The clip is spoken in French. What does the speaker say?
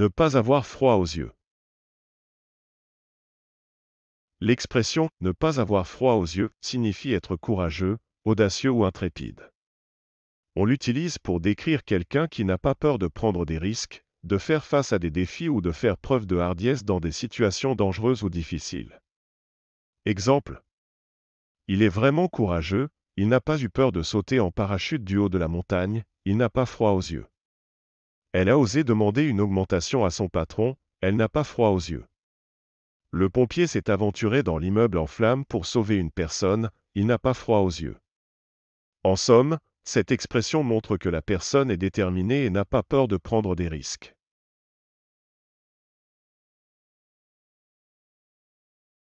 Ne pas avoir froid aux yeux. L'expression ne pas avoir froid aux yeux signifie être courageux, audacieux ou intrépide. On l'utilise pour décrire quelqu'un qui n'a pas peur de prendre des risques, de faire face à des défis ou de faire preuve de hardiesse dans des situations dangereuses ou difficiles. Exemple. Il est vraiment courageux, il n'a pas eu peur de sauter en parachute du haut de la montagne, il n'a pas froid aux yeux. Elle a osé demander une augmentation à son patron, elle n'a pas froid aux yeux. Le pompier s'est aventuré dans l'immeuble en flammes pour sauver une personne, il n'a pas froid aux yeux. En somme, cette expression montre que la personne est déterminée et n'a pas peur de prendre des risques.